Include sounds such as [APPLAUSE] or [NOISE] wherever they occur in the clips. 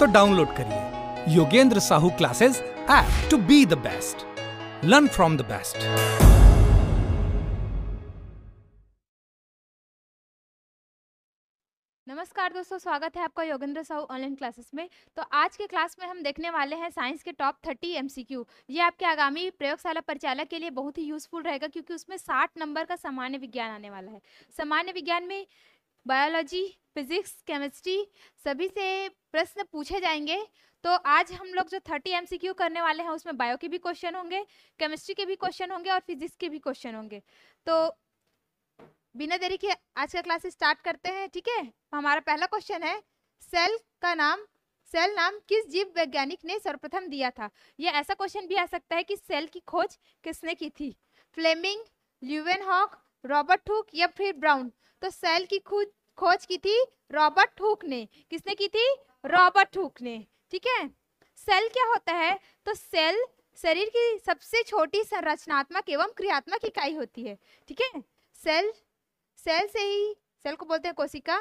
तो डाउनलोड करिए Yogendra Sahu classes app to be the best learn from the best नमस्कार दोस्तों स्वागत है आपका योगेंद्र साहू ऑनलाइन क्लासेस में तो आज के क्लास में हम देखने वाले हैं साइंस के टॉप थर्टी एमसीक्यू ये आपके आगामी प्रयोगशाला परिचालक के लिए बहुत ही यूजफुल रहेगा क्योंकि उसमें साठ नंबर का सामान्य विज्ञान आने वाला है सामान्य विज्ञान में बायोलॉजी फिजिक्स केमिस्ट्री सभी से प्रश्न पूछे जाएंगे तो आज हम लोग जो थर्टी एम करने वाले हैं उसमें बायो के भी क्वेश्चन होंगे केमिस्ट्री के भी क्वेश्चन होंगे और फिजिक्स के भी क्वेश्चन होंगे तो बिना देरी के आज का क्लास स्टार्ट करते हैं ठीक है हमारा पहला क्वेश्चन है सेल का नाम सेल नाम किस जीव वैज्ञानिक ने सर्वप्रथम दिया था यह ऐसा क्वेश्चन भी आ सकता है कि सेल की खोज किसने की थी Fleming Leeuwenhoek Robert Hooke या फिर ब्राउन तो सेल की खोज खोज की थी रॉबर्ट हुक ने किसने की थी रॉबर्ट हुक ने ठीक है सेल क्या होता है तो सेल शरीर की सबसे छोटी संरचनात्मक एवं क्रियात्मक इकाई होती है ठीक है सेल सेल से ही सेल को बोलते हैं कोशिका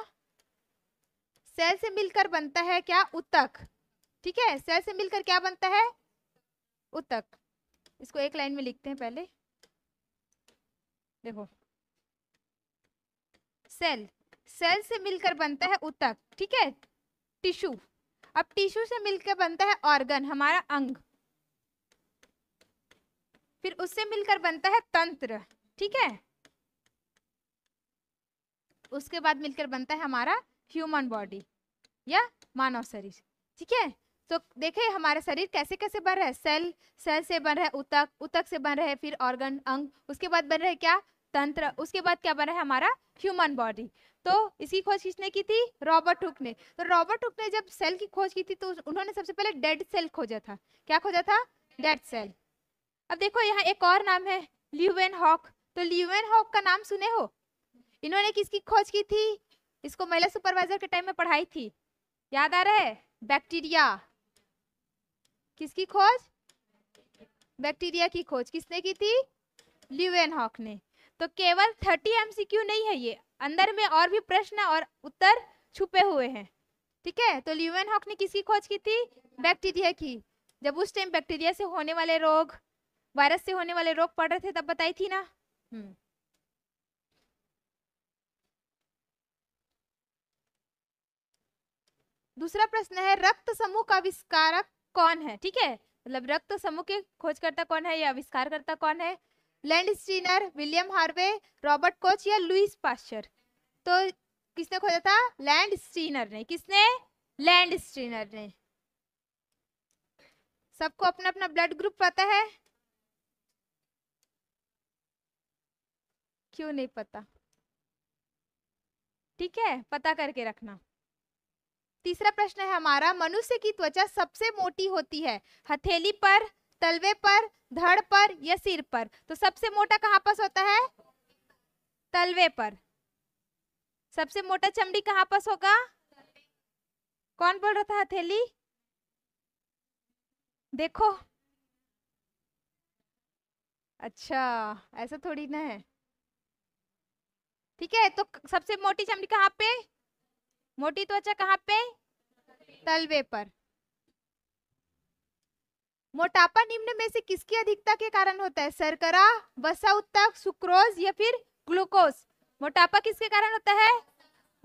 सेल से मिलकर बनता है क्या उत्तक ठीक है सेल से मिलकर क्या बनता है उत्तक इसको एक लाइन में लिखते हैं पहले देखो सेल सेल से मिलकर बनता है उतक ठीक है टिश्यू अब टिश्यू से मिलकर बनता है ऑर्गन हमारा अंग फिर उससे मिलकर बनता है तंत्र ठीक है उसके बाद मिलकर बनता है हमारा ह्यूमन बॉडी या मानव शरीर ठीक है तो देखे हमारा शरीर कैसे कैसे बन रहा है सेल सेल से बन रहा है उतक उतक से बन रहा है फिर ऑर्गन अंग उसके बाद बन रहा है क्या तंत्र उसके बाद क्या बन रहा है हमारा ह्यूमन बॉडी तो इसकी खोज किसने की थी रॉबर्ट हुक ने तो रॉबर्ट हुक ने जब सेल की खोज की थी तो उन्होंने सबसे पहले डेड सेल खोजा था क्या खोजा था डेड सेल अब देखो यहाँ एक और नाम है ल्यूवेन हॉक तो ल्यूवेन हॉक का नाम सुने हो इन्होंने किसकी खोज की थी इसको महिला सुपरवाइजर के टाइम में पढ़ाई थी याद आ रहा है बैक्टीरिया किसकी खोज बैक्टीरिया की खोज किसने की थी ल्यूवेन हॉक ने तो केवल थर्टी क्यू नहीं है ये अंदर में और भी प्रश्न और उत्तर छुपे हुए हैं ठीक है तो ल्यूवन हॉक ने किसकी खोज की थी बैक्टीरिया की जब उस टाइम बैक्टीरिया से होने वाले रोग वायरस से होने वाले रोग पड़ रहे थे तब बताई थी ना हम्म। दूसरा प्रश्न है रक्त समूह का आविष्कारक कौन है ठीक है मतलब रक्त समूह के खोजकर्ता कौन है या आविष्कारकर्ता कौन है Landsteiner William Harvey Robert Koch या लुइस पास्चर तो किसने खोजा था लैंड स्टीनर ने किसने लैंड स्टीनर ने सबको अपना अपना ब्लड ग्रुप पता है क्यों नहीं पता ठीक है पता करके रखना तीसरा प्रश्न है हमारा मनुष्य की त्वचा सबसे मोटी होती है हथेली पर तलवे पर धड़ पर या सिर पर तो सबसे मोटा कहाँ पास होता है तलवे पर सबसे मोटा चमड़ी कहाँ पास होगा कौन बोल रहा था हथेली देखो अच्छा ऐसा थोड़ी ना है ठीक है तो सबसे मोटी चमड़ी कहाँ पे मोटी त्वचा कहाँ पे तलवे पर मोटापा निम्न में से किसकी अधिकता के कारण होता है सरकरा वसा उत्तक सुक्रोज या फिर ग्लूकोज मोटापा किसके कारण होता है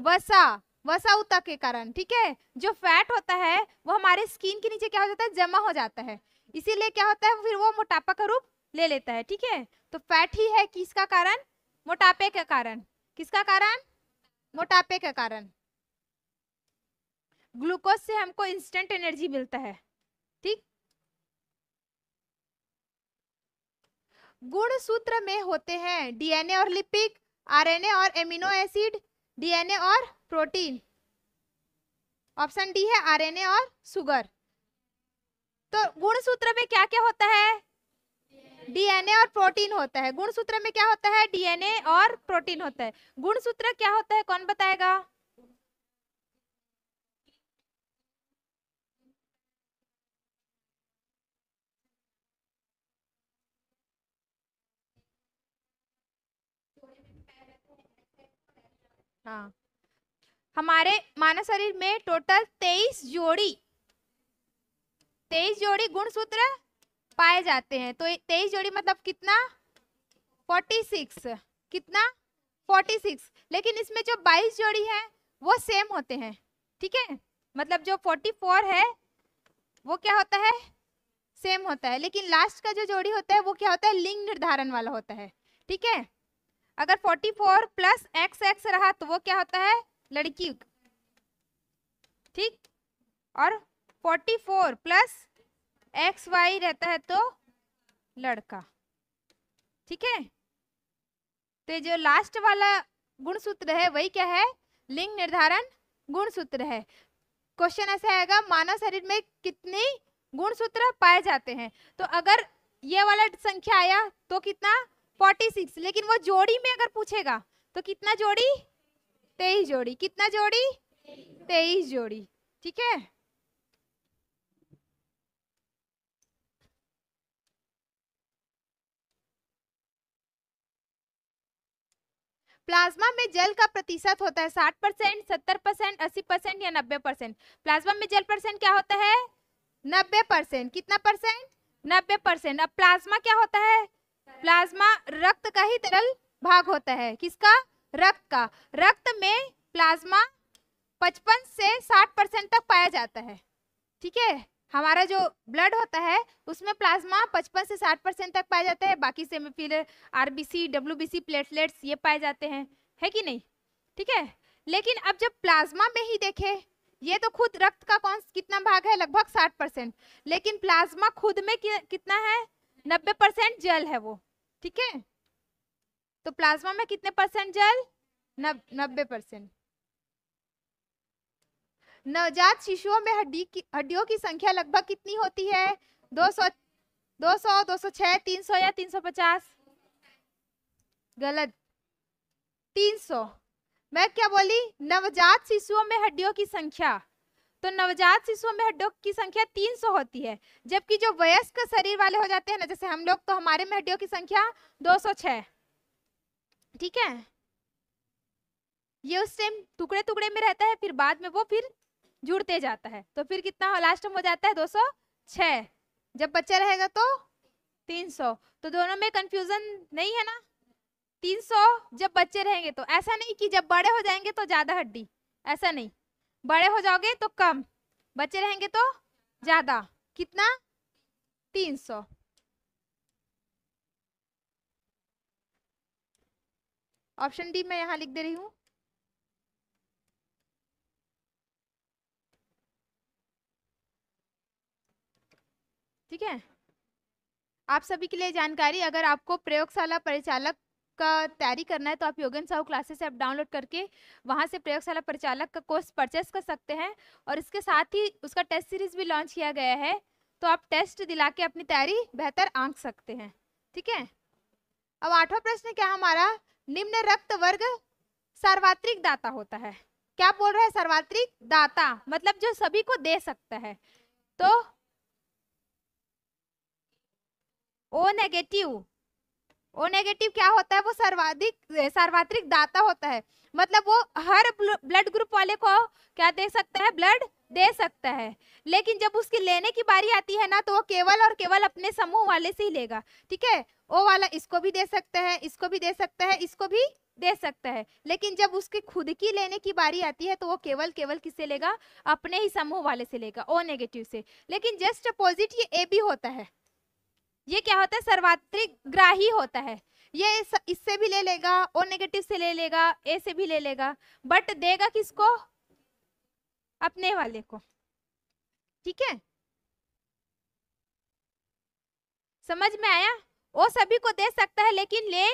वसा वसा उत्तक के कारण ठीक है जो फैट होता है वो हमारे स्किन के नीचे क्या हो जाता है जमा हो जाता है इसीलिए क्या होता है फिर वो मोटापा का रूप ले लेता है ठीक है तो फैट ही है किसका कारण मोटापे का कारण किसका कारण मोटापे का कारण ग्लूकोज से हमको इंस्टेंट एनर्जी मिलता है ठीक गुण सूत्र में होते हैं डीएनए और लिपिक आरएनए और एमिनो एसिड डीएनए और प्रोटीन ऑप्शन डी है आरएनए और सुगर तो गुण सूत्र में क्या क्या होता है डीएनए और प्रोटीन होता है गुण सूत्र में क्या होता है डीएनए और प्रोटीन होता है गुण सूत्र क्या होता है कौन बताएगा हाँ हमारे मानव शरीर में टोटल तेईस जोड़ी तेईस जोड़ी गुणसूत्र पाए जाते हैं तो तेईस जोड़ी मतलब कितना फोर्टी सिक्स कितना फोर्टी सिक्स लेकिन इसमें जो बाईस जोड़ी है वो सेम होते हैं ठीक है मतलब जो फोर्टी फोर है वो क्या होता है सेम होता है लेकिन लास्ट का जो जोड़ी होता है वो क्या होता है लिंग निर्धारण वाला होता है ठीक है अगर forty four plus X X रहा तो वो क्या होता है लड़की ठीक और forty four plus X Y रहता है तो लड़का ठीक है तो जो लास्ट वाला गुणसूत्र है वही क्या है लिंग निर्धारण गुणसूत्र है क्वेश्चन ऐसा आएगा मानव शरीर में कितनी गुणसूत्र पाए जाते हैं तो अगर ये वाला संख्या आया तो कितना फोर्टी सिक्स लेकिन वो जोड़ी में अगर पूछेगा तो कितना जोड़ी तेईस जोड़ी कितना जोड़ी तेईस जोड़ी ठीक है प्लाज्मा में जल का प्रतिशत होता है साठ परसेंट सत्तर परसेंट अस्सी परसेंट या नब्बे परसेंट प्लाज्मा में जल परसेंट क्या होता है नब्बे परसेंट कितना परसेंट नब्बे परसेंट अब प्लाज्मा क्या होता है प्लाज्मा रक्त का ही तरल भाग होता है किसका रक्त का रक्त में प्लाज्मा 55 से 60 परसेंट तक पाया जाता है ठीक है हमारा जो ब्लड होता है उसमें प्लाज्मा 55 से 60 परसेंट तक पाया जाता है बाकी से में फिर आरबीसी सी प्लेटलेट्स ये पाए जाते हैं है कि नहीं ठीक है लेकिन अब जब प्लाज्मा में ही देखे ये तो खुद रक्त का कौन कितना भाग है लगभग साठ परसेंट लेकिन प्लाज्मा खुद में कितना है नब्बे परसेंट जल है वो ठीक है तो प्लाज्मा में कितने परसेंट जल नब्बे परसेंट नवजात शिशुओं में हड्डी की हड्डियों की संख्या लगभग कितनी होती है दो दो दो सौ सौ सौ छह तीन सौ या तीन सौ पचास गलत तीन सौ मैं क्या बोली नवजात शिशुओं में हड्डियों की संख्या तो नवजात शिशुओं में हड्डियों की संख्या 300 होती है जबकि जो वयस्क शरीर वाले हो जाते हैं ना जैसे हम लोग तो हमारे में हड्डियों की संख्या 206 ठीक है ये उस टाइम टुकड़े टुकड़े में रहता है फिर बाद में वो फिर जुड़ते जाता है तो फिर कितना लास्ट में हो जाता है छह जब बच्चा रहेगा तो सौ तो दोनों में कंफ्यूजन नहीं है ना 300 जब बच्चे रहेंगे तो ऐसा नहीं कि जब बड़े हो जाएंगे तो ज़्यादा हड्डी ऐसा नहीं बड़े हो जाओगे तो कम बच्चे रहेंगे तो ज्यादा कितना तीन सौ ऑप्शन डी मैं यहां लिख दे रही हूं ठीक है आप सभी के लिए जानकारी अगर आपको प्रयोगशाला परिचालक का तैयारी करना है तो आप Yogendra Sahu classes app download करके वहाँ से प्रयोगशाला परिचालक का कोर्स परचेस कर सकते हैं और इसके साथ ही उसका टेस्ट सीरीज भी लॉन्च किया गया है तो आप टेस्ट दिला के अपनी तैयारी बेहतर आंक सकते हैं ठीक है अब आठवां प्रश्न क्या हमारा निम्न रक्त वर्ग सार्वत्रिक दाता होता है क्या बोल रहा है सार्वत्रिक दाता मतलब जो सभी को दे सकता है तो ओ नेगेटिव ओ नेगेटिव क्या होता है वो सर्वाधिक सार्वत्रिक दाता होता है मतलब वो हर ब्लड ग्रुप वाले को क्या दे सकता है ब्लड दे सकता है लेकिन जब उसकी लेने की बारी आती है ना तो वो केवल और केवल अपने समूह वाले से ही लेगा ठीक है ओ वाला इसको भी दे सकता है इसको भी दे सकता है इसको भी दे सकता है लेकिन जब उसकी खुद की लेने की बारी आती है तो वो केवल केवल किससे लेगा अपने ही समूह वाले से लेगा ओ नेगेटिव से लेकिन जस्ट अपोजिट ये ए भी होता है ये क्या होता है सर्वात्रिक ग्राही होता है ये इससे भी ले लेगा ओ नेगेटिव से ले लेगा ए से भी ले लेगा बट देगा किसको अपने वाले को ठीक है समझ में आया वो सभी को दे सकता है लेकिन ले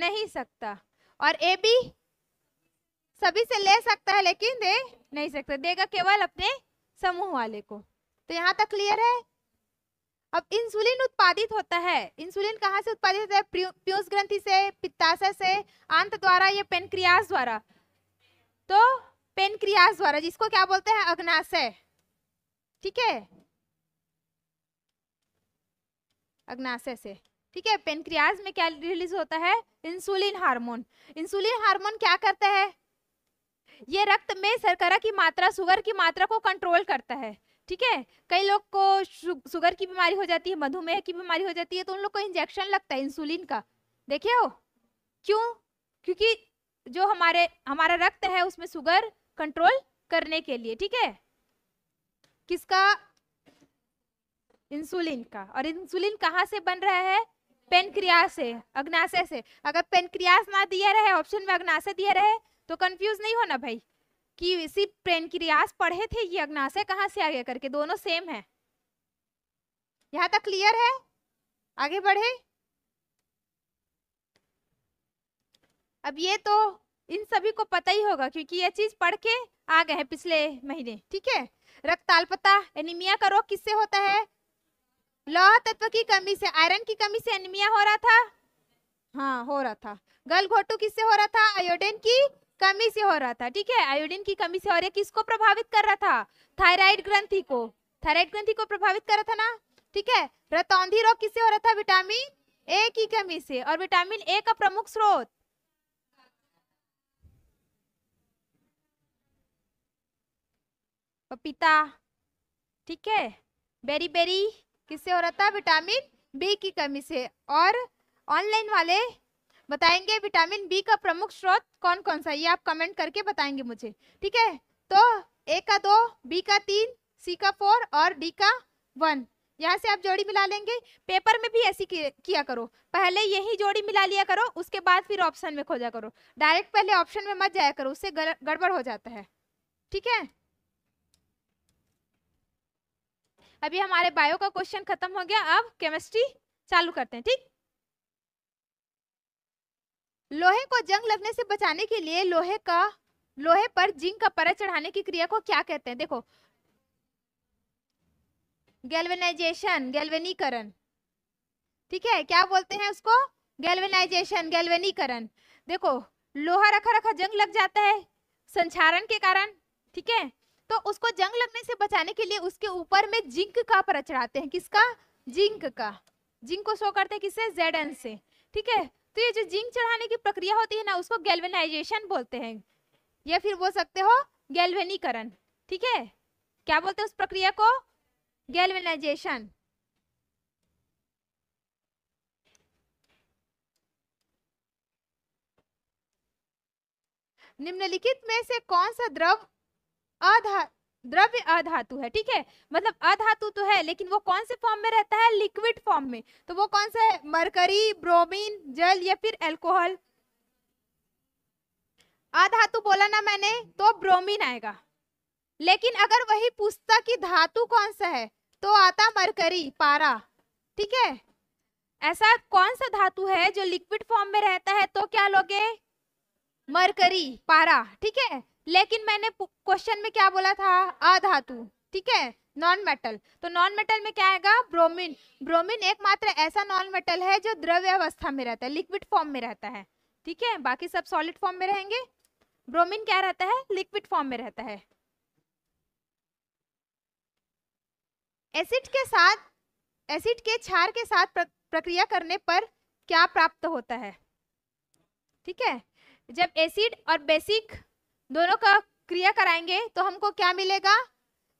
नहीं सकता और ए भी सभी से ले सकता है लेकिन दे नहीं सकता देगा केवल अपने समूह वाले को तो यहाँ तक क्लियर है अब इंसुलिन उत्पादित होता है इंसुलिन कहाँ से उत्पादित होता है पीयूष ग्रंथि से पित्ताशय से अंत द्वारा या पेनक्रियास द्वारा तो पेनक्रियास द्वारा जिसको क्या बोलते हैं अग्नाशय ठीक है अग्नाशय से ठीक है पेनक्रियाज में क्या रिलीज होता है इंसुलिन हार्मोन इंसुलिन हार्मोन क्या करता है ये रक्त में शर्करा की मात्रा शुगर की मात्रा को कंट्रोल करता है ठीक है कई लोग को शुगर की बीमारी हो जाती है मधुमेह की बीमारी हो जाती है तो उन लोग को इंजेक्शन लगता है इंसुलिन का देखे हो क्यों क्योंकि जो हमारे हमारा रक्त है उसमें शुगर कंट्रोल करने के लिए ठीक है किसका इंसुलिन का और इंसुलिन कहाँ से बन रहा है पेनक्रिया से अग्नाशय से अगर पेनक्रियास ना दिया रहे ऑप्शन में अग्नाशय दिया रहे तो कंफ्यूज नहीं होना भाई कि इसी प्रेम की रियाज पढ़े थे ये अग्नाशय कहाँ से आ गया करके दोनों सेम है यहाँ तक क्लियर है आगे बढ़े अब ये तो इन सभी को पता ही होगा क्योंकि ये चीज पढ़ के आ गए हैं पिछले महीने ठीक है रक्ताल्पता एनीमिया का रोग किससे होता है लौह तत्व की कमी से आयरन की कमी से एनीमिया हो रहा था हाँ हो रहा था गल घोटू किससे हो रहा था आयोडीन की कमी से हो रहा था ठीक है आयोडीन की कमी से हो रहा है किसको प्रभावित कर रहा था थायराइड ग्रंथि को थायराइड ग्रंथि को प्रभावित कर रहा था ना ठीक है रतौंधी रोग किससे हो रहा था विटामिन ए की कमी से और विटामिन ए का प्रमुख स्रोत पपीता ठीक है बेरी बेरी किससे हो रहा था विटामिन बी की कमी से और ऑनलाइन वाले बताएंगे विटामिन बी का प्रमुख स्रोत कौन कौन सा ये आप कमेंट करके बताएंगे मुझे ठीक है तो ए का दो बी का तीन सी का फोर और डी का वन यहाँ से आप जोड़ी मिला लेंगे पेपर में भी ऐसी किया करो पहले यही जोड़ी मिला लिया करो उसके बाद फिर ऑप्शन में खोजा करो डायरेक्ट पहले ऑप्शन में मत जाया करो उससे गड़बड़ हो जाता है ठीक है अभी हमारे बायो का क्वेश्चन खत्म हो गया अब केमिस्ट्री चालू करते हैं ठीक लोहे को जंग लगने से बचाने के लिए लोहे का लोहे पर जिंक का परत चढ़ाने की क्रिया को क्या कहते हैं देखो गैल्वेनाइजेशन गैल्वेनीकरण ठीक है क्या बोलते हैं उसको गैल्वेनाइजेशन गैल्वेनीकरण देखो लोहा रखा रखा जंग लग जाता है संचारण के कारण ठीक है तो उसको जंग लगने से बचाने के लिए उसके ऊपर में जिंक का परत चढ़ाते हैं किसका जिंक का जिंक को शो करते हैं किससे जेडन से ठीक है तो ये जो जिंक चढ़ाने की प्रक्रिया होती है ना उसको गैल्वेनाइजेशन बोलते हैं या फिर बोल सकते हो गैल्वेनीकरण ठीक है क्या बोलते हैं उस प्रक्रिया को गैल्वेनाइजेशन निम्नलिखित में से कौन सा द्रव आधार द्रव्य अधातु है ठीक है मतलब अधातु तो है लेकिन वो कौन से फॉर्म में रहता है लिक्विड फॉर्म में तो वो कौन सा है मरकरी ब्रोमीन जल या फिर एल्कोहल अधातु बोला ना मैंने तो ब्रोमीन आएगा लेकिन अगर वही पूछता कि धातु कौन सा है तो आता मरकरी पारा ठीक है ऐसा कौन सा धातु है जो लिक्विड फॉर्म में रहता है तो क्या लोगे मरकरी पारा ठीक है लेकिन मैंने क्वेश्चन में क्या बोला था अधातु ठीक है नॉन मेटल तो नॉन मेटल में क्या आएगा ब्रोमीन ब्रोमीन एकमात्र ऐसा नॉन मेटल है जो द्रव्य अवस्था में रहता है लिक्विड फॉर्म में रहता है ठीक है बाकी सब सॉलिड फॉर्म में रहेंगे ब्रोमीन क्या रहता है लिक्विड फॉर्म में रहता है एसिड के साथ एसिड के क्षार के साथ प्रक्रिया करने पर क्या प्राप्त होता है ठीक है जब एसिड और बेसिक दोनों का क्रिया कराएंगे तो हमको क्या मिलेगा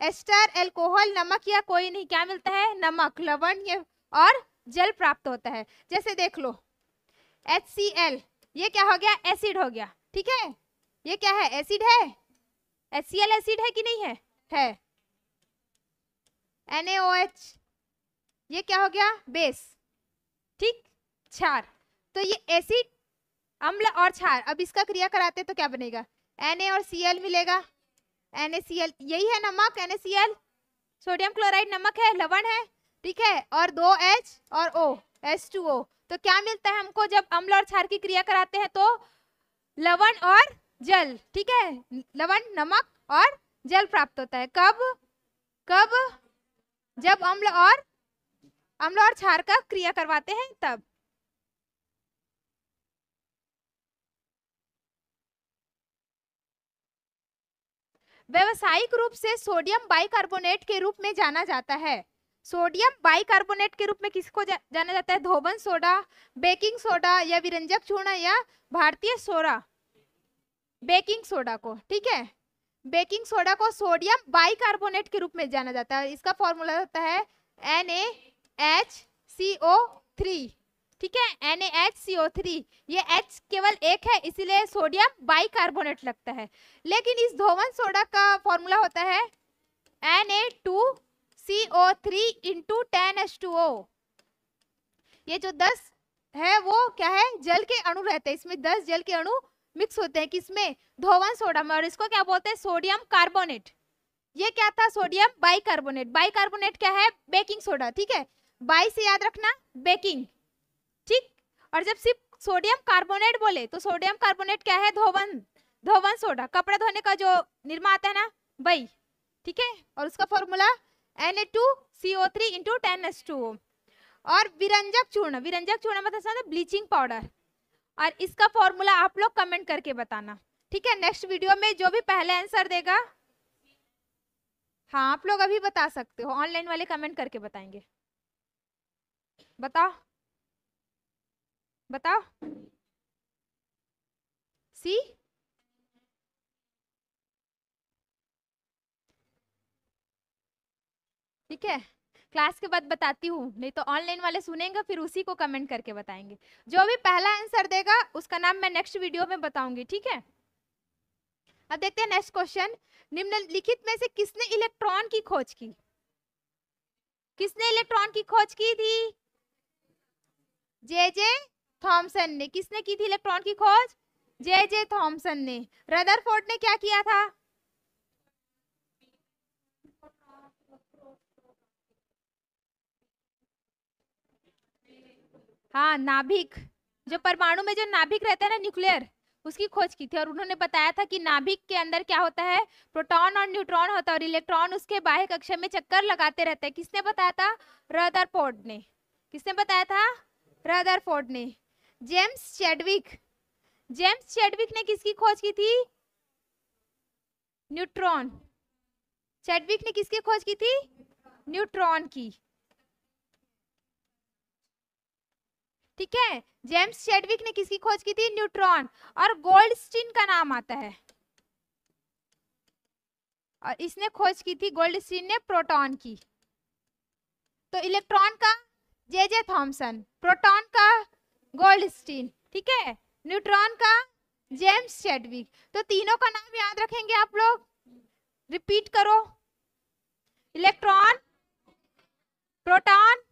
एस्टर एल्कोहल नमक या कोई नहीं क्या मिलता है नमक लवण ये और जल प्राप्त होता है जैसे देख लो एच ये क्या हो गया एसिड हो गया ठीक है ये क्या है एसिड है एच एसिड है कि नहीं है है NaOH ये क्या हो गया बेस ठीक क्षार तो ये एसिड अम्ल और क्षार अब इसका क्रिया कराते तो क्या बनेगा एन और सी मिलेगा एन यही है नमक एन सोडियम क्लोराइड नमक है लवण है ठीक है और दो एच और ओ एस टू ओ तो क्या मिलता है हमको जब अम्ल और क्षार की क्रिया कराते हैं तो लवण और जल ठीक है लवण नमक और जल प्राप्त होता है कब कब जब अम्ल और अम्ल और क्षार का क्रिया करवाते हैं तब व्यवसायिक रूप से सोडियम बाइकार्बोनेट के रूप में जाना जाता है सोडियम बाइकार्बोनेट के रूप में किसको जा, जाना जाता है धोबन सोडा बेकिंग सोडा या विरंजक चूर्ण या भारतीय सोडा बेकिंग सोडा को ठीक है बेकिंग सोडा को सोडियम बाइकार्बोनेट के रूप में जाना जाता है इसका फॉर्मूला होता है N A H C O three ठीक है N H C O three ये H केवल एक है इसीलिए सोडियम बाइकार्बोनेट लगता है लेकिन इस धोवन सोडा का फॉर्मूला होता है N A two C O three into ten H two O ये जो दस है वो क्या है जल के अणु रहते हैं इसमें दस जल के अणु मिक्स होते हैं किसमें धोवन सोडा में और इसको क्या बोलते हैं सोडियम कार्बोनेट ये क्या था सोडियम बाइकार्बोनेट बाइकार्बोनेट क्या है बेकिंग सोडा ठीक है बाई से याद रखना बेकिंग ठीक और जब सिर्फ सोडियम कार्बोनेट बोले तो सोडियम कार्बोनेट क्या है धोवन धोवन सोडा कपड़ा धोने का जो निर्माता है ना वही ठीक है और उसका formula N A two C O three into ten S two और विरंजक चूर्ण विरंजक चूर्ण मतलब ब्लीचिंग मतलब पाउडर और इसका फॉर्मूला आप लोग कमेंट करके बताना ठीक है नेक्स्ट वीडियो में जो भी पहले आंसर देगा हाँ आप लोग अभी बता सकते हो ऑनलाइन वाले कमेंट करके बताएंगे बताओ बताओ सी ठीक है क्लास के बाद बताती हूँ नहीं तो ऑनलाइन वाले सुनेंगे फिर उसी को कमेंट करके बताएंगे जो भी पहला आंसर देगा उसका नाम मैं नेक्स्ट वीडियो में बताऊंगी ठीक है अब देखते हैं नेक्स्ट क्वेश्चन निम्नलिखित में से किसने इलेक्ट्रॉन की खोज की किसने इलेक्ट्रॉन की खोज की थी जे जे थॉमसन ने किसने की थी इलेक्ट्रॉन की खोज जे जे थॉमसन ने रदरफोर्ड ने क्या किया था हाँ नाभिक जो परमाणु में जो नाभिक रहता है ना न्यूक्लियर उसकी खोज की थी और उन्होंने बताया था कि नाभिक के अंदर क्या होता है प्रोटॉन और न्यूट्रॉन होता है और इलेक्ट्रॉन उसके बाह्य कक्षा में चक्कर लगाते रहते हैं किसने बताया था रदरफोर्ड ने किसने बताया था रदरफोर्ड ने जेम्स चेडविक जेम्स चेडविक ने किसकी खोज की थी न्यूट्रॉन चेडविक ने किसकी खोज की थी न्यूट्रॉन की ठीक है जेम्स चेडविक ने किसकी खोज की थी न्यूट्रॉन और गोल्डस्टीन का नाम आता है और इसने खोज की थी गोल्डस्टीन ने प्रोटॉन की तो इलेक्ट्रॉन का जे जे थॉमसन प्रोटॉन का गोल्डस्टीन ठीक है न्यूट्रॉन का जेम्स चैडविक तो तीनों का नाम याद रखेंगे आप लोग रिपीट करो इलेक्ट्रॉन प्रोटॉन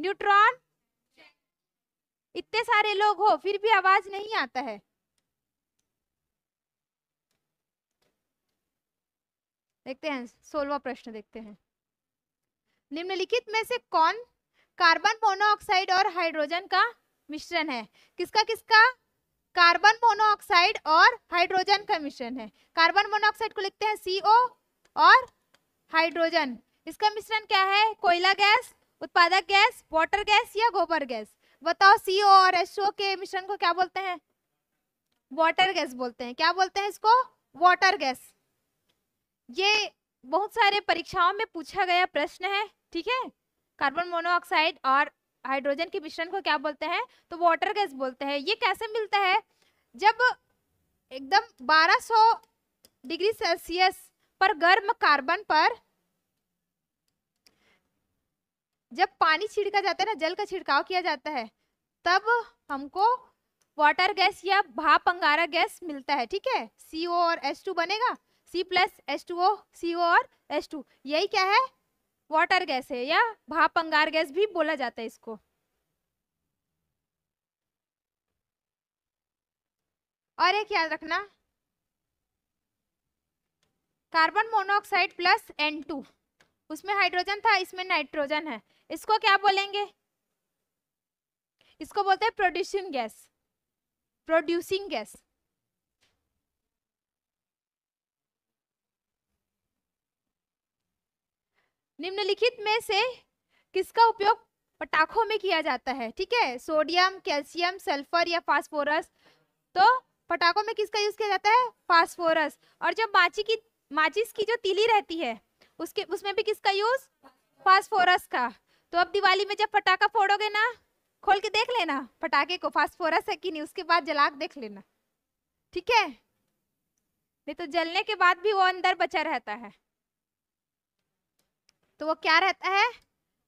न्यूट्रॉन इतने सारे लोग हो फिर भी आवाज नहीं आता है देखते हैं सोलवा प्रश्न देखते हैं निम्नलिखित में से कौन कार्बन मोनोऑक्साइड और हाइड्रोजन का मिश्रण है किसका किसका कार्बन मोनोऑक्साइड और हाइड्रोजन का मिश्रण है कार्बन मोनोऑक्साइड को लिखते हैं ओ और हाइड्रोजन इसका मिश्रण क्या है कोयला गैस उत्पादक गैस वाटर गैस या गोबर गैस बताओ ओ और एसओ के मिश्रण को क्या बोलते हैं वाटर गैस बोलते हैं क्या बोलते हैं इसको वाटर गैस ये बहुत सारे परीक्षाओं में पूछा गया प्रश्न है ठीक है कार्बन मोनोऑक्साइड और हाइड्रोजन के मिश्रण को क्या बोलते हैं तो वाटर गैस बोलते हैं ये कैसे मिलता है जब एकदम 1200 डिग्री सेल्सियस पर गर्म कार्बन पर जब पानी छिड़का जाता है ना जल का छिड़काव किया जाता है तब हमको वाटर गैस या भाप अंगारा गैस मिलता है ठीक है सी और एस बनेगा C plus S two O C और एस यही क्या है वाटर गैस है या भाप अंगार गैस भी बोला जाता है इसको और एक याद रखना carbon monoxide plus N two उसमें हाइड्रोजन था इसमें नाइट्रोजन है इसको क्या बोलेंगे इसको बोलते हैं प्रोड्यूसिंग गैस प्रोड्यूसिंग गैस निम्नलिखित में से किसका उपयोग पटाखों में किया जाता है ठीक है सोडियम कैल्शियम सल्फर या फास्फोरस तो पटाखों में किसका यूज किया जाता है फास्फोरस और जब माची की माचिस की जो तीली रहती है उसके उसमें भी किसका यूज फास्फोरस का तो अब दिवाली में जब पटाखा फोड़ोगे ना खोल के देख लेना पटाखे को फास्फोरस है कि नहीं उसके बाद जला के देख लेना ठीक है नहीं तो जलने के बाद भी वो अंदर बचा रहता है तो वो क्या रहता है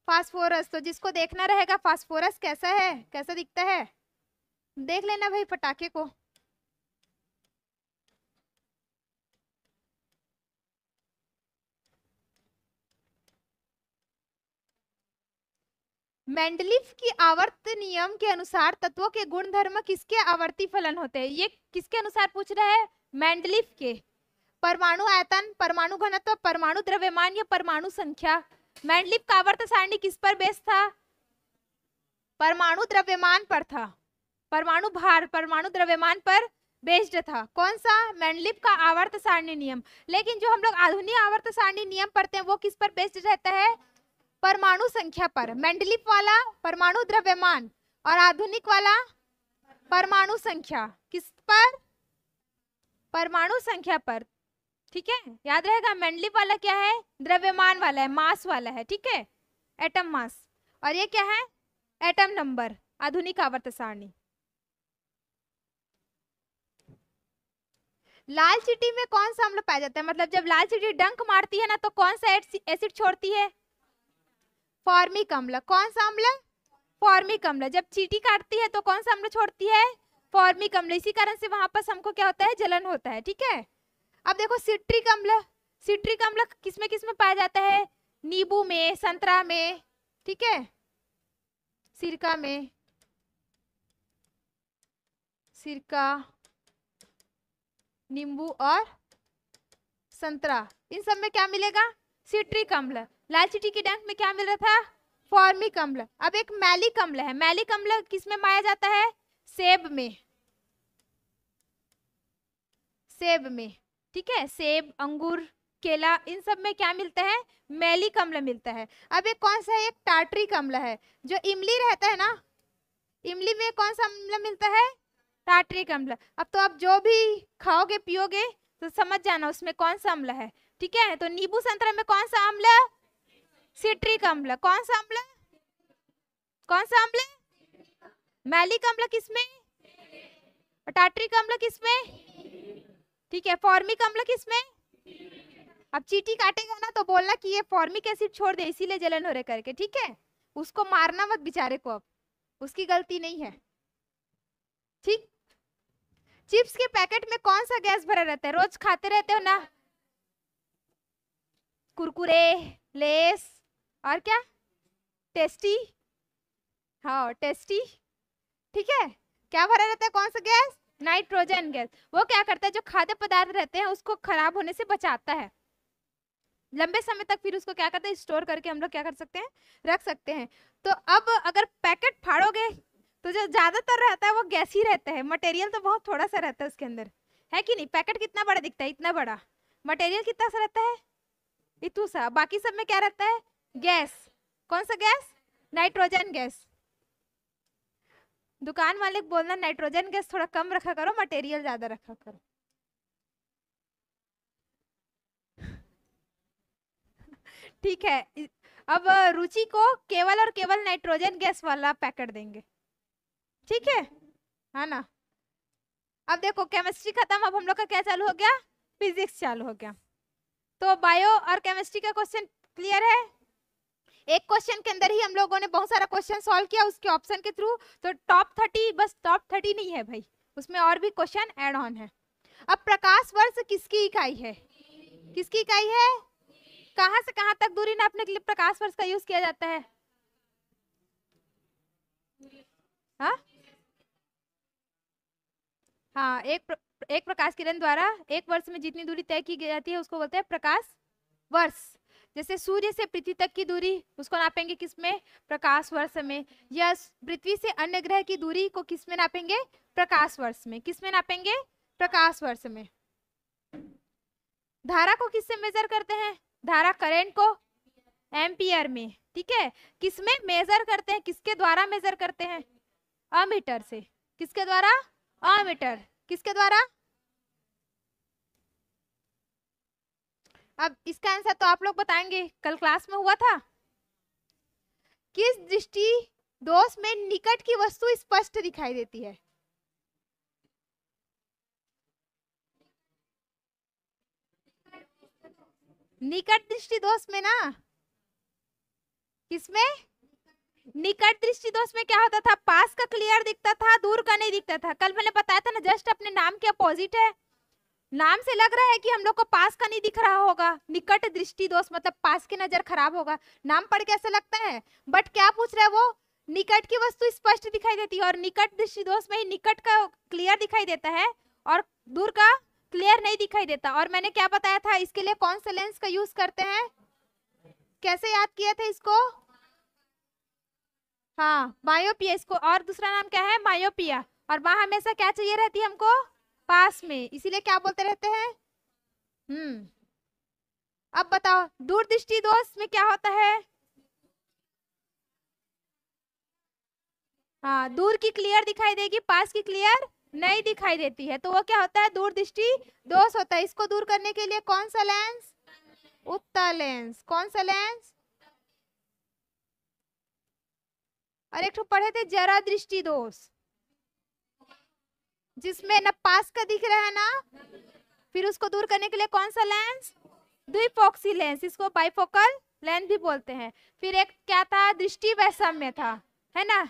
फास्फोरस तो जिसको देखना रहेगा फास्फोरस कैसा है कैसा दिखता है देख लेना भाई पटाखे को मेंडलिफ की आवर्त नियम के अनुसार तत्वों के गुणधर्म किसके आवर्ती फलन होते हैं ये किसके अनुसार पूछ रहा है मेंडलिफ के परमाणु आयतन परमाणु घनत्व परमाणु द्रव्यमान या परमाणु संख्या मैंडलिप का कावर्त सारणी किस पर बेस था परमाणु द्रव्यमान पर था परमाणु भार परमाणु द्रव्यमान पर बेस्ड था कौन सा मैंडलिप का आवर्त सारणी नियम लेकिन जो हम लोग आधुनिक आवर्त सारणी नियम पढ़ते हैं वो किस पर बेस्ड रहता है परमाणु संख्या पर मैंडलिप वाला परमाणु द्रव्यमान और आधुनिक वाला परमाणु संख्या किस पर परमाणु संख्या पर ठीक है याद रहेगा मेंडली वाला क्या है द्रव्यमान वाला है मास वाला है ठीक है एटम मास और ये क्या है एटम नंबर आधुनिक आवर्त सारणी लाल चीटी में कौन सा अम्ल पाया जाता है मतलब जब लाल चीटी डंक मारती है ना तो कौन सा एसिड छोड़ती है फॉर्मिक अम्ल कौन सा अम्ल फॉर्मिक अम्ल जब चीटी काटती है तो कौन सा अम्ल छोड़ती है फॉर्मिक अम्ल इसी कारण से वहां पर हमको क्या होता है जलन होता है ठीक है अब देखो सिट्रिक अम्ल सिट्रिक अम्ल किसमें में पाया जाता है नींबू में संतरा में ठीक है सिरका में सिरका नींबू और संतरा इन सब में क्या मिलेगा सिट्रिक अम्ल चिट्टी के डंक में क्या मिल रहा था फॉर्मिक अम्ल अब एक मैलिक अम्ल है मैलिक अम्ल किसमें पाया जाता है सेब में सेब में ठीक है सेब अंगूर केला इन सब में क्या मिलता है मैली कमल मिलता है अब एक कौन सा है एक टाटरी कमल है जो इमली रहता है ना इमली में कौन सा अम्ल मिलता है टाटरी कमल अब तो आप जो भी खाओगे पियोगे तो समझ जाना उसमें कौन सा अम्ल है ठीक है तो नींबू संतरा में कौन सा अम्ल सिट्री अम्ल कौन सा अम्ल कौन सा अम्ल मैली कमल किसमें टाटरी कमल किसमें ठीक है फॉर्मिक अम्ल किसमें अब चीटी काटेगा ना तो बोलना कि ये फॉर्मिक एसिड छोड़ दे इसीलिए जलन हो रहे करके ठीक है उसको मारना मत बेचारे को अब उसकी गलती नहीं है ठीक चिप्स के पैकेट में कौन सा गैस भरा रहता है रोज खाते रहते हो ना कुरकुरे लेस और क्या टेस्टी हाँ टेस्टी ठीक है क्या भरा रहता है कौन सा गैस नाइट्रोजन गैस वो क्या करता है जो खाद्य पदार्थ रहते हैं उसको खराब होने से बचाता है लंबे समय तक फिर उसको क्या करते हैं स्टोर करके हम लोग क्या कर सकते हैं रख सकते हैं तो अब अगर पैकेट फाड़ोगे तो जो ज़्यादातर रहता है वो गैस ही रहता है मटेरियल तो बहुत थोड़ा सा रहता है उसके अंदर है कि नहीं पैकेट कितना बड़ा दिखता है इतना बड़ा मटेरियल कितना सा रहता है इतू सा बाकी सब में क्या रहता है गैस कौन सा गैस नाइट्रोजन गैस दुकान मालिक बोलना नाइट्रोजन गैस थोड़ा कम रखा करो मटेरियल ज्यादा रखा करो [LAUGHS] ठीक है अब रुचि को केवल और केवल नाइट्रोजन गैस वाला पैकेट देंगे ठीक है है हाँ ना अब देखो केमिस्ट्री खत्म अब हम लोग का क्या चालू हो गया फिजिक्स चालू हो गया तो बायो और केमिस्ट्री का क्वेश्चन क्लियर है एक क्वेश्चन के अंदर ही हम लोगों ने बहुत सारा क्वेश्चन सॉल्व किया उसके ऑप्शन के थ्रू तो टॉप थर्टी बस टॉप थर्टी नहीं है भाई उसमें और भी क्वेश्चन एड ऑन है अब प्रकाश वर्ष किसकी इकाई है किसकी इकाई है कहाँ से कहाँ तक दूरी नापने के लिए प्रकाश वर्ष का यूज किया जाता है हाँ हाँ एक प्र, एक प्रकाश किरण द्वारा एक वर्ष में जितनी दूरी तय की जाती है उसको बोलते हैं प्रकाश वर्ष जैसे सूर्य से पृथ्वी तक की दूरी उसको नापेंगे किसमें प्रकाश वर्ष में या पृथ्वी से अन्य ग्रह की दूरी को किसमें नापेंगे प्रकाश वर्ष में किसमें नापेंगे प्रकाश वर्ष में धारा को किससे मेजर करते हैं धारा करंट को एम्पियर में ठीक है किसमें मेजर करते हैं किसके द्वारा मेजर करते हैं अमीटर से किसके द्वारा अमीटर किसके द्वारा अब इसका आंसर तो आप लोग बताएंगे कल क्लास में हुआ था किस दृष्टि दोष में निकट की वस्तु स्पष्ट दिखाई देती है निकट दृष्टि दोष में ना किसमें निकट दृष्टि दोष में क्या होता था पास का क्लियर दिखता था दूर का नहीं दिखता था कल मैंने बताया था ना जस्ट अपने नाम के अपोजिट है नाम से लग रहा है कि हम लोग को पास का नहीं दिख रहा होगा निकट दृष्टि दोष मतलब पास की नजर खराब होगा नाम पढ़ कैसे लगता है बट क्या पूछ रहे वो निकट की वस्तु स्पष्ट दिखाई देती है और निकट दृष्टि दोष में ही निकट का क्लियर दिखाई देता है और दूर का क्लियर नहीं दिखाई देता और मैंने क्या बताया था इसके लिए कौन से लेंस का यूज करते हैं कैसे याद किया था इसको हाँ मायोपिया इसको और दूसरा नाम क्या है मायोपिया और वहां हमेशा क्या चाहिए रहती है हमको पास में इसीलिए क्या बोलते रहते हैं हम्म अब बताओ दूरदृष्टि दोष में क्या होता है हाँ दूर की क्लियर दिखाई देगी पास की क्लियर नहीं दिखाई देती है तो वो क्या होता है दूरदृष्टि दोष होता है इसको दूर करने के लिए कौन सा लेंस उत्तर लेंस कौन सा लेंस और एक पढ़े थे जरा दृष्टि दोष जिसमें ना पास का दिख रहा है ना फिर उसको दूर करने के लिए कौन सा लेंस द्विपोक्सी लेंस इसको बाइफोकल लेंस भी बोलते हैं फिर एक क्या था दृष्टि वैषम्य था है ना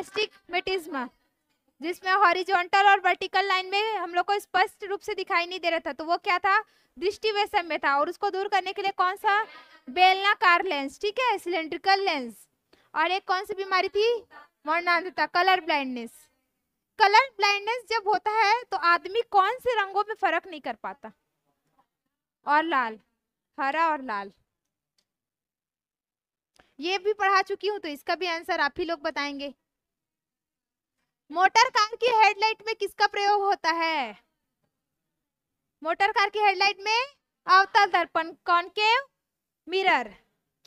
एस्टिगमेटिज्म जिसमें हॉरिजॉन्टल और वर्टिकल लाइन में हम लोग को स्पष्ट रूप से दिखाई नहीं दे रहा था तो वो क्या था दृष्टि वैषम्य था और उसको दूर करने के लिए कौन सा बेलनाकार लेंस ठीक है सिलेंड्रिकल लेंस और एक कौन सी बीमारी थी वर्णांधता कलर ब्लाइंडनेस कलर ब्लाइंडनेस जब होता है तो आदमी कौन से रंगों में फर्क नहीं कर पाता और लाल हरा और लाल ये भी पढ़ा चुकी हूँ तो इसका भी आंसर आप ही लोग बताएंगे मोटर कार की हेडलाइट में किसका प्रयोग होता है मोटर कार की हेडलाइट में अवतल दर्पण कॉनकेव मिरर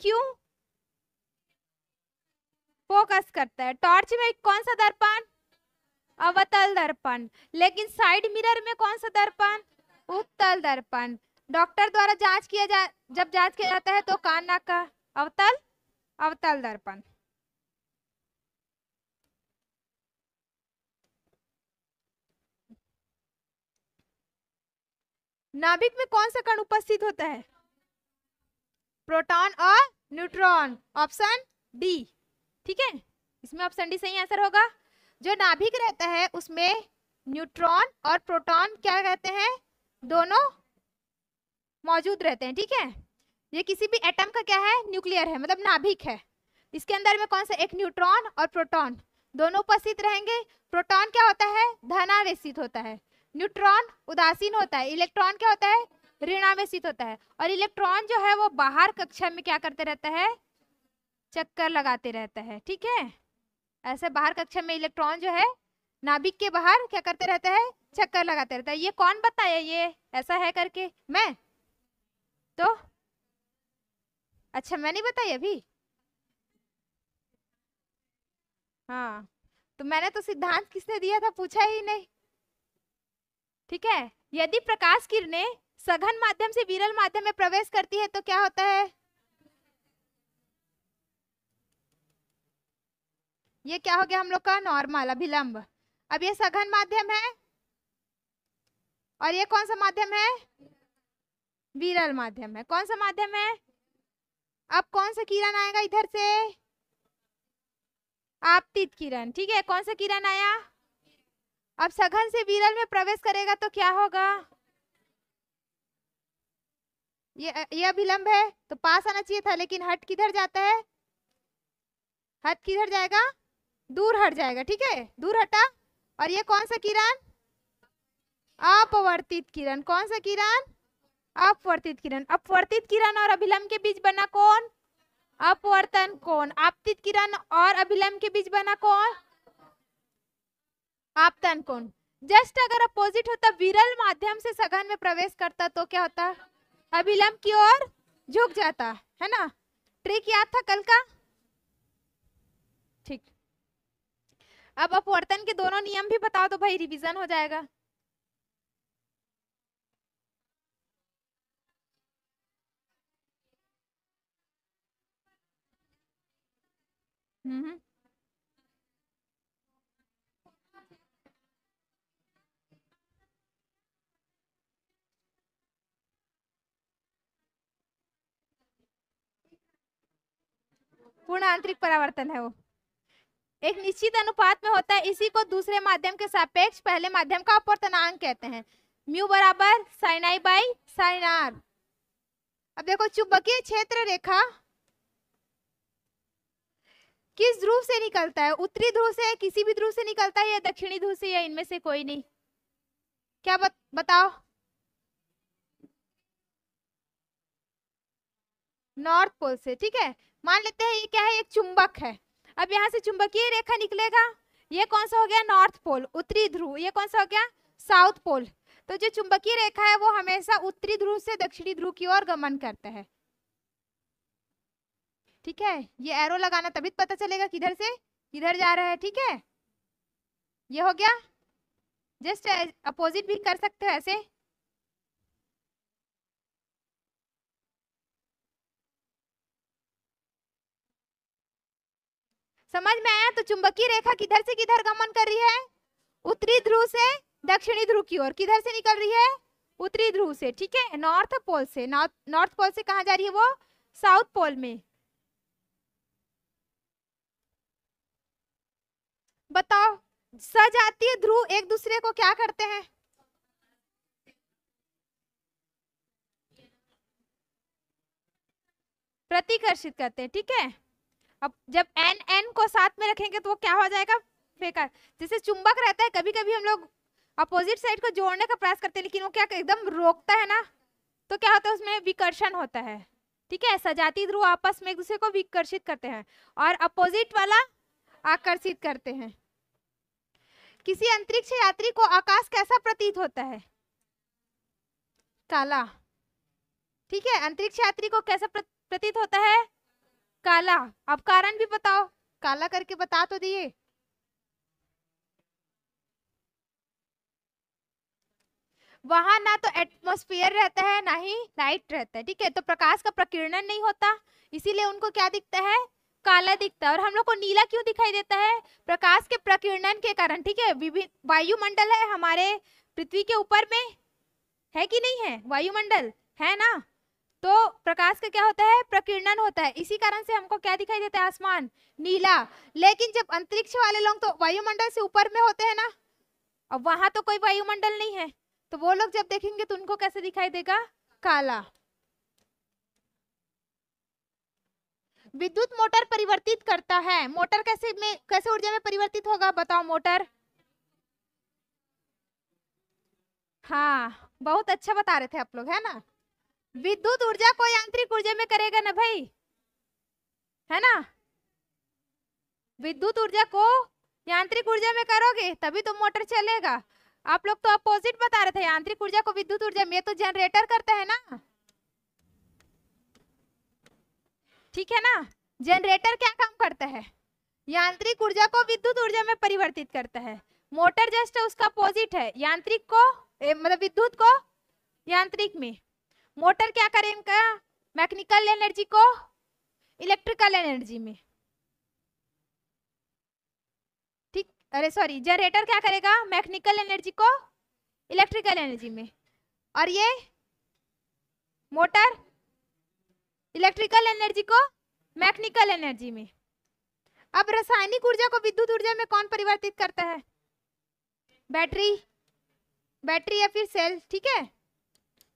क्यों फोकस करता है टॉर्च में कौन सा दर्पण अवतल दर्पण लेकिन साइड मिरर में कौन सा दर्पण उत्तल दर्पण डॉक्टर द्वारा जांच किया जा जब जांच किया जाता है तो कान नाक का अवतल अवतल दर्पण नाभिक में कौन सा कण उपस्थित होता है प्रोटॉन और न्यूट्रॉन ऑप्शन डी ठीक है इसमें ऑप्शन डी सही आंसर होगा जो नाभिक रहता है उसमें न्यूट्रॉन और प्रोटॉन क्या रहते हैं दोनों मौजूद रहते हैं ठीक है ये किसी भी एटम का क्या है न्यूक्लियर है मतलब नाभिक है इसके अंदर में कौन सा एक न्यूट्रॉन और प्रोटॉन दोनों उपस्थित रहेंगे प्रोटॉन क्या होता है धनावेशित होता है न्यूट्रॉन उदासीन होता है इलेक्ट्रॉन क्या होता है ऋणावेशित होता है और इलेक्ट्रॉन जो है वो बाहर कक्षा में क्या करते रहता है चक्कर लगाते रहता है ठीक है ऐसे बाहर कक्षा में इलेक्ट्रॉन जो है नाभिक के बाहर क्या करते रहते हैं चक्कर लगाते रहता है ये कौन बताया ये ऐसा है करके मैं तो अच्छा मैं नहीं बताई अभी हाँ तो मैंने तो सिद्धांत किसने दिया था पूछा ही नहीं ठीक है यदि प्रकाश किरणें सघन माध्यम से विरल माध्यम में प्रवेश करती है तो क्या होता है ये क्या हो गया हम लोग का नॉर्मल अभिलंब अब ये सघन माध्यम है और ये कौन सा माध्यम है विरल माध्यम है कौन सा माध्यम है अब कौन सा किरण आएगा इधर से आपतित किरण ठीक है कौन सा किरण आया अब सघन से विरल में प्रवेश करेगा तो क्या होगा ये ये अभिलंब है तो पास आना चाहिए था लेकिन हट किधर जाता है हट किधर जाएगा दूर हट जाएगा ठीक है दूर हटा और ये कौन सा किरण अपवर्तित किरण कौन सा किरण अपवर्तित किरण अपवर्तित किरण और अभिलंब के बीच बना कौन अपवर्तन कौन आपतित किरण और अभिलंब के बीच बना कौन आपतन कौन जस्ट अगर अपोजिट होता विरल माध्यम से सघन में प्रवेश करता तो क्या होता अभिलंब की ओर झुक जाता है ना ट्रिक याद था कल का अब अपवर्तन के दोनों नियम भी बताओ तो भाई रिवीजन हो जाएगा हम्म पूर्ण आंतरिक परावर्तन है वो एक निश्चित अनुपात में होता है इसी को दूसरे माध्यम के सापेक्ष पहले माध्यम का अपवर्तनांक कहते हैं म्यू बराबर sine i by sine r अब देखो चुंबकीय क्षेत्र रेखा किस ध्रुव से निकलता है उत्तरी ध्रुव से किसी भी ध्रुव से निकलता है या दक्षिणी ध्रुव से या इनमें से कोई नहीं क्या बत, बताओ नॉर्थ पोल से ठीक है मान लेते हैं ये क्या है एक चुंबक है अब यहाँ से चुंबकीय रेखा निकलेगा ये कौन सा हो गया नॉर्थ पोल उत्तरी ध्रुव ये कौन सा हो गया साउथ पोल तो जो चुंबकीय रेखा है वो हमेशा उत्तरी ध्रुव से दक्षिणी ध्रुव की ओर गमन करता है ठीक है ये एरो लगाना तभी तो पता चलेगा किधर से किधर जा रहा है ठीक है ये हो गया जस्ट अपोजिट भी कर सकते हो ऐसे समझ में आया तो चुंबकीय रेखा किधर से किधर गमन कर रही है उत्तरी ध्रुव से दक्षिणी ध्रुव की ओर किधर से निकल रही है उत्तरी ध्रुव से ठीक है नॉर्थ पोल से नॉर्थ पोल से कहा जा रही है वो साउथ पोल में बताओ सजातीय ध्रुव एक दूसरे को क्या करते हैं प्रतिकर्षित करते हैं ठीक है अब जब एन एन को साथ में रखेंगे तो वो क्या हो जाएगा फेकर जैसे चुंबक रहता है कभी कभी हम लोग अपोजिट साइड को जोड़ने का प्रयास करते हैं लेकिन वो क्या एकदम रोकता है ना तो क्या होता है उसमें विकर्षण होता है ठीक है सजाती ध्रुव आपस में एक दूसरे को विकर्षित करते हैं और अपोजिट वाला आकर्षित करते हैं किसी अंतरिक्ष यात्री को आकाश कैसा प्रतीत होता है काला ठीक है अंतरिक्ष यात्री को कैसा प्रतीत होता है काला अब कारण भी बताओ काला करके बता तो दिए वहां ना तो एटमोस्फियर रहता है ना ही लाइट रहता है ठीक है तो प्रकाश का प्रकीर्णन नहीं होता इसीलिए उनको क्या दिखता है काला दिखता है और हम लोग को नीला क्यों दिखाई देता है प्रकाश के प्रकीर्णन के कारण ठीक है विभिन्न वायुमंडल है हमारे पृथ्वी के ऊपर में है कि नहीं है वायुमंडल है ना तो प्रकाश का क्या होता है प्रकीर्णन होता है इसी कारण से हमको क्या दिखाई देता है आसमान नीला लेकिन जब अंतरिक्ष वाले लोग तो वायुमंडल से ऊपर में होते हैं ना अब वहां तो कोई वायुमंडल नहीं है तो वो लोग जब देखेंगे तो उनको कैसे दिखाई देगा काला विद्युत मोटर परिवर्तित करता है मोटर कैसे में कैसे ऊर्जा में परिवर्तित होगा बताओ मोटर हाँ बहुत अच्छा बता रहे थे आप लोग है ना विद्युत ऊर्जा को यांत्रिक ऊर्जा में करेगा ना भाई है ना विद्युत ऊर्जा को यांत्रिक ऊर्जा में करोगे तभी तो मोटर चलेगा आप लोग तो अपोजिट बता रहे थे यांत्रिक ऊर्जा को विद्युत ऊर्जा में तो जनरेटर करते है ना ठीक है ना जनरेटर क्या काम करता है यांत्रिक ऊर्जा को विद्युत ऊर्जा में परिवर्तित करता है मोटर जस्ट उसका अपोजिट है यांत्रिक को ए, मतलब विद्युत को यांत्रिक में मोटर क्या करे इनका मैकेनिकल एनर्जी को इलेक्ट्रिकल एनर्जी में ठीक अरे सॉरी जनरेटर क्या करेगा मैकेनिकल एनर्जी को इलेक्ट्रिकल एनर्जी में और ये मोटर इलेक्ट्रिकल एनर्जी को मैकेनिकल एनर्जी में अब रासायनिक ऊर्जा को विद्युत ऊर्जा में कौन परिवर्तित करता है बैटरी बैटरी या फिर सेल ठीक है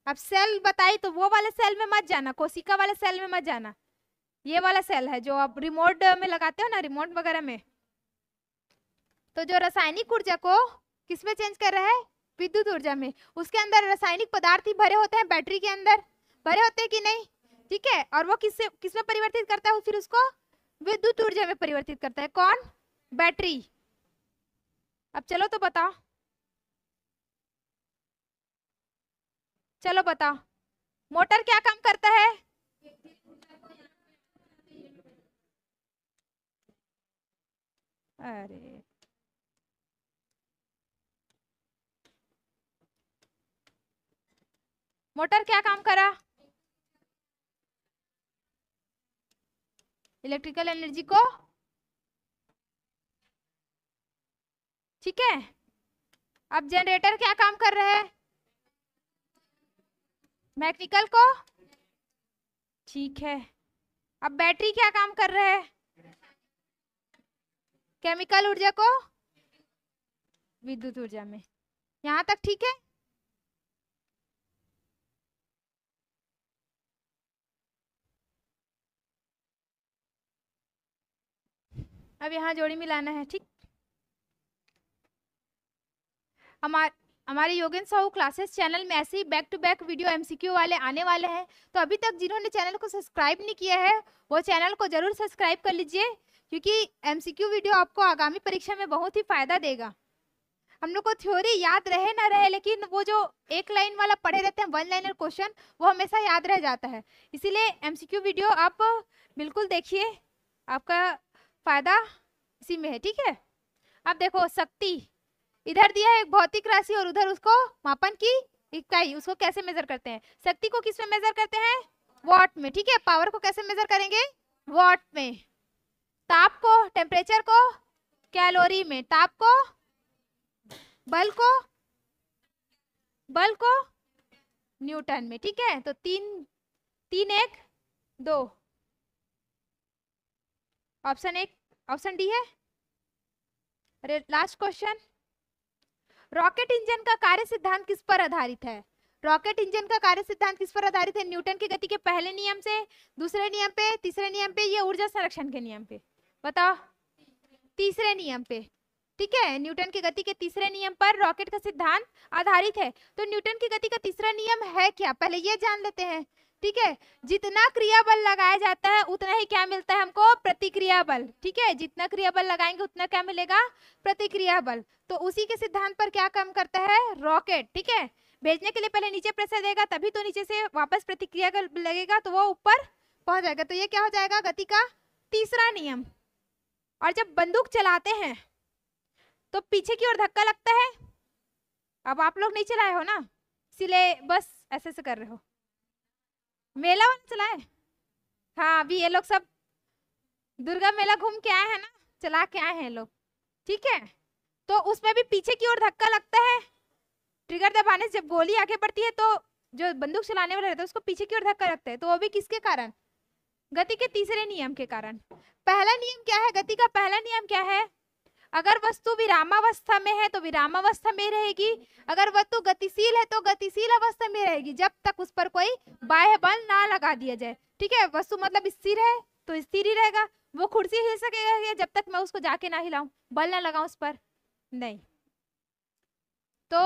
अब सेल बताई तो वो वाले सेल में मत जाना कोशिका वाले सेल में मत जाना ये वाला सेल है जो आप रिमोट में लगाते हो ना रिमोट वगैरह में तो जो रासायनिक ऊर्जा को किसमें चेंज कर रहा है विद्युत ऊर्जा में उसके अंदर रासायनिक पदार्थ ही भरे होते हैं बैटरी के अंदर भरे होते हैं कि नहीं ठीक है और वो किससे किसमें परिवर्तित करता है फिर उसको विद्युत ऊर्जा में परिवर्तित करता है कौन बैटरी अब चलो तो बताओ चलो बताओ मोटर क्या काम करता है अरे मोटर क्या काम करा इलेक्ट्रिकल एनर्जी को ठीक है अब जनरेटर क्या काम कर रहे हैं मैकेनिकल को ठीक है अब बैटरी क्या काम कर रहा है केमिकल ऊर्जा को विद्युत ऊर्जा में यहाँ तक ठीक है अब यहाँ जोड़ी मिलाना है ठीक हमारे हमारे योगेंद्र साहू क्लासेस चैनल में ऐसे ही back to back video MCQ वाले आने वाले हैं तो अभी तक जिन्होंने चैनल को सब्सक्राइब नहीं किया है वो चैनल को जरूर सब्सक्राइब कर लीजिए क्योंकि एमसीक्यू वीडियो आपको आगामी परीक्षा में बहुत ही फायदा देगा हम लोग को थ्योरी याद रहे ना रहे लेकिन वो जो एक लाइन वाला पढ़े रहते हैं वन लाइनर क्वेश्चन वो हमेशा याद रह जाता है इसीलिए एम वीडियो आप बिल्कुल देखिए आपका फायदा इसी में है ठीक है अब देखो शक्ति इधर दिया है एक भौतिक राशि और उधर उसको मापन की इकाई उसको कैसे मेजर करते हैं शक्ति को किस में मेजर करते हैं वॉट में ठीक है पावर को कैसे मेजर करेंगे वॉट में ताप को टेम्परेचर को कैलोरी में ताप को बल को बल को न्यूटन में ठीक है तो तीन तीन एक दो ऑप्शन एक ऑप्शन डी है अरे लास्ट क्वेश्चन रॉकेट इंजन का कार्य सिद्धांत किस पर आधारित है रॉकेट इंजन का कार्य सिद्धांत किस पर आधारित है न्यूटन की गति के पहले नियम से दूसरे नियम पे तीसरे नियम पे या ऊर्जा संरक्षण के नियम पे बताओ तीसरे नियम पे ठीक है न्यूटन की गति के तीसरे नियम पर रॉकेट का सिद्धांत आधारित है तो न्यूटन की गति का तीसरा नियम है क्या पहले ये जान लेते हैं ठीक है जितना क्रिया बल लगाया जाता है उतना ही क्या मिलता है हमको प्रतिक्रिया बल ठीक है जितना क्रिया बल लगाएंगे उतना क्या मिलेगा प्रतिक्रिया बल तो उसी के सिद्धांत पर क्या काम करता है रॉकेट ठीक है भेजने के लिए पहले नीचे प्रेशर देगा तभी तो नीचे से वापस प्रतिक्रिया लगेगा तो वो ऊपर पहुंच जाएगा तो ये क्या हो जाएगा गति का तीसरा नियम और जब बंदूक चलाते हैं तो पीछे की ओर धक्का लगता है अब आप लोग नहीं चलाए हो ना इसीलिए बस ऐसे ऐसे कर रहे हो मेला वाला चला है हाँ अभी ये लोग सब दुर्गा मेला घूम के आए हैं ना चला के आए हैं लोग ठीक है तो उसमें भी पीछे की ओर धक्का लगता है ट्रिगर दबाने से जब गोली आगे बढ़ती है तो जो बंदूक चलाने वाले रहते हैं उसको पीछे की ओर धक्का लगता है तो वो भी किसके कारण गति के तीसरे नियम के कारण पहला नियम क्या है गति का पहला नियम क्या है अगर वस्तु विरामावस्था में है तो विरामावस्था में रहेगी अगर वस्तु गतिशील है तो गतिशील अवस्था में रहेगी जब तक उस पर कोई बाह्य बल ना लगा दिया जाए ठीक है वस्तु मतलब स्थिर है तो स्थिर ही रहेगा वो कुर्सी हिल सकेगा जब तक मैं उसको जाके ना हिलाऊं बल ना लगाऊं उस पर नहीं तो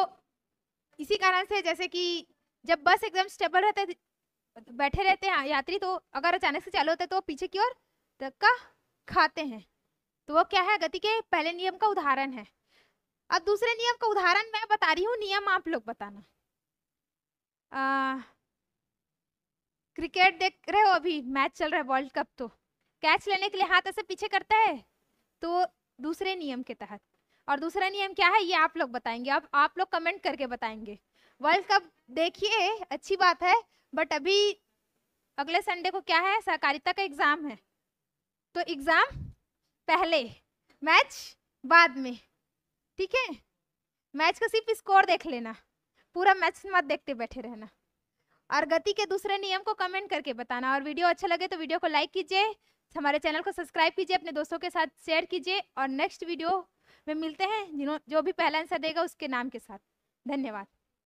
इसी कारण से जैसे कि जब बस एकदम स्टेबल रहते बैठे रहते हैं यात्री तो अगर अचानक से चालू होते तो पीछे की ओर धक्का खाते हैं तो वो क्या है गति के पहले नियम का उदाहरण है अब दूसरे नियम का उदाहरण मैं बता रही हूँ नियम आप लोग बताना आ, क्रिकेट देख रहे हो अभी मैच चल रहा है वर्ल्ड कप तो कैच लेने के लिए हाथ ऐसे पीछे करता है तो दूसरे नियम के तहत और दूसरा नियम क्या है ये आप लोग बताएंगे आप आप लोग कमेंट करके बताएंगे वर्ल्ड कप देखिए अच्छी बात है बट अभी अगले संडे को क्या है सहकारिता का एग्ज़ाम है तो एग्ज़ाम पहले मैच बाद में ठीक है मैच का सिर्फ स्कोर देख लेना पूरा मैच मत देखते बैठे रहना और गति के दूसरे नियम को कमेंट करके बताना और वीडियो अच्छा लगे तो वीडियो को लाइक कीजिए हमारे चैनल को सब्सक्राइब कीजिए अपने दोस्तों के साथ शेयर कीजिए और नेक्स्ट वीडियो में मिलते हैं जिन्हों जो भी पहला आंसर देगा उसके नाम के साथ धन्यवाद